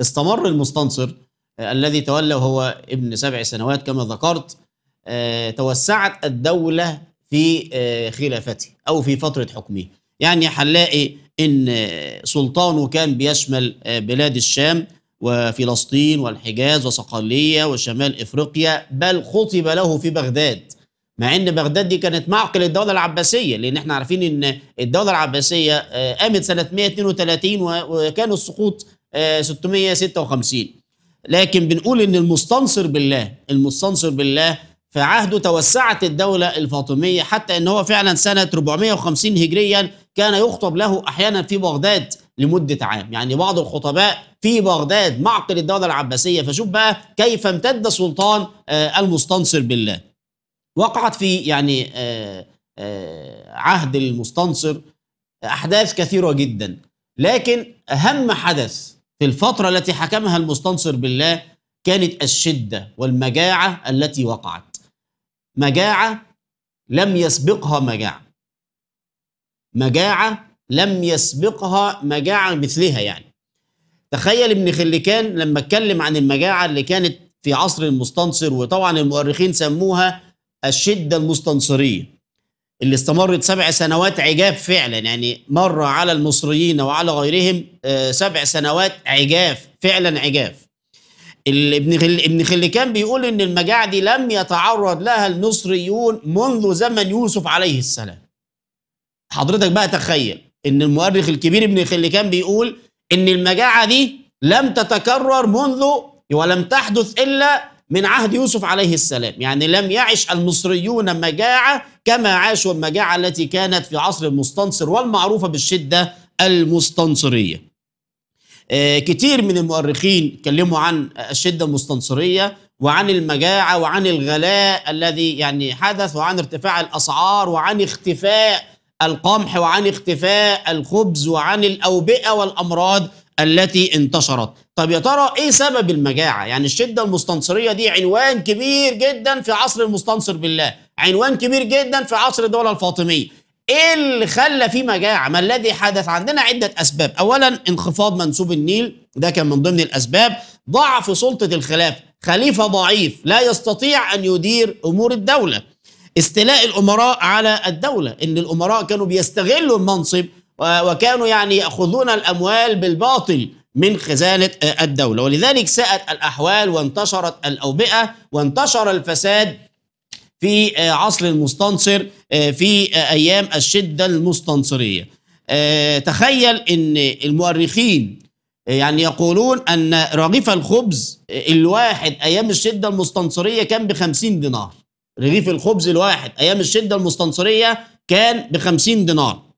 استمر المستنصر آه، الذي تولى وهو ابن سبع سنوات كما ذكرت آه، توسعت الدولة في آه، خلافته أو في فترة حكمه يعني هنلاقي إن سلطانه كان بيشمل بلاد الشام وفلسطين والحجاز وصقلية وشمال إفريقيا بل خطب له في بغداد مع ان بغداد دي كانت معقل الدوله العباسيه لان احنا عارفين ان الدوله العباسيه قامت سنه 132 وكان السقوط 656 آه، لكن بنقول ان المستنصر بالله المستنصر بالله في عهده توسعت الدولة الفاطمية حتى ان هو فعلا سنة 450 هجريا كان يخطب له احيانا في بغداد لمدة عام يعني بعض الخطباء في بغداد معقل الدولة العباسية فشوف بقى كيف امتد سلطان آه، المستنصر بالله وقعت في يعني آه، عهد المستنصر أحداث كثيرة جدا لكن أهم حدث في الفترة التي حكمها المستنصر بالله كانت الشدة والمجاعة التي وقعت مجاعة لم يسبقها مجاعة مجاعة لم يسبقها مجاعة مثلها يعني تخيل ابن خلكان لما اتكلم عن المجاعة اللي كانت في عصر المستنصر وطبعا المؤرخين سموها الشدة المستنصرية اللي استمرت سبع سنوات عجاب فعلا يعني مر على المصريين وعلى غيرهم آه، سبع سنوات عجاف فعلا عجاف ابن ابن خلكان بيقول ان المجاعه دي لم يتعرض لها المصريون منذ زمن يوسف عليه السلام حضرتك بقى تخيل ان المؤرخ الكبير ابن خلكان بيقول ان المجاعه دي لم تتكرر منذ ولم تحدث الا من عهد يوسف عليه السلام يعني لم يعش المصريون مجاعة كما عاشوا المجاعة التي كانت في عصر المستنصر والمعروفة بالشدة المستنصرية آه، كتير من المؤرخين اتكلموا عن الشدة المستنصرية وعن المجاعة وعن الغلاء الذي يعني حدث وعن ارتفاع الأسعار وعن اختفاء القمح وعن اختفاء الخبز وعن الأوبئة والأمراض التي انتشرت طب يا ترى ايه سبب المجاعة يعني الشدة المستنصرية دي عنوان كبير جدا في عصر المستنصر بالله عنوان كبير جدا في عصر الدولة الفاطمية ايه اللي خلى في مجاعة ما الذي حدث عندنا عدة اسباب اولا انخفاض منسوب النيل ده كان من ضمن الاسباب ضعف سلطة الخلافة خليفة ضعيف لا يستطيع ان يدير امور الدولة استيلاء الامراء على الدولة ان الامراء كانوا بيستغلوا المنصب وكانوا يعني يأخذون الأموال بالباطل من خزانة آه، الدولة ولذلك ساءت الأحوال وانتشرت الأوبئة وانتشر الفساد في آه، عصر المستنصر آه، في أيام الشدة المستنصرية تخيل أن المؤرخين يعني يقولون أن رغيف الخبز الواحد أيام الشدة المستنصرية كان بخمسين دينار رغيف الخبز الواحد أيام الشدة المستنصرية كان بخمسين دينار